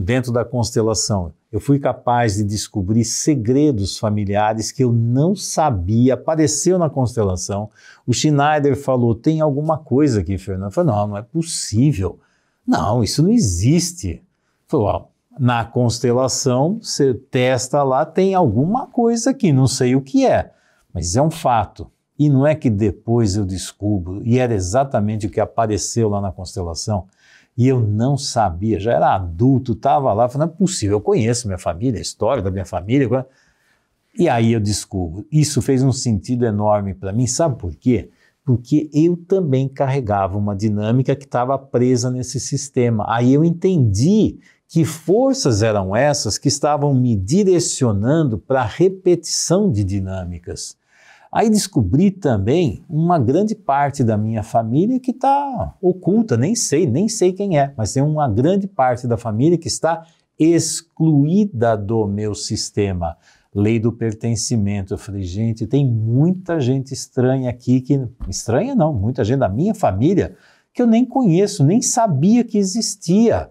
dentro da constelação. Eu fui capaz de descobrir segredos familiares que eu não sabia, apareceu na constelação. O Schneider falou: tem alguma coisa aqui, Fernando. Eu falei: não, não é possível. Não, isso não existe. Falou: ó, na constelação, você testa lá, tem alguma coisa aqui, não sei o que é, mas é um fato. E não é que depois eu descubro, e era exatamente o que apareceu lá na constelação. E eu não sabia, já era adulto, estava lá, falando, não é possível, eu conheço minha família, a história da minha família. E aí eu descubro. Isso fez um sentido enorme para mim, sabe por quê? Porque eu também carregava uma dinâmica que estava presa nesse sistema. Aí eu entendi que forças eram essas que estavam me direcionando para a repetição de dinâmicas. Aí descobri também uma grande parte da minha família que está oculta, nem sei, nem sei quem é, mas tem uma grande parte da família que está excluída do meu sistema. Lei do pertencimento. Eu falei, gente, tem muita gente estranha aqui que. Estranha não, muita gente da minha família que eu nem conheço, nem sabia que existia.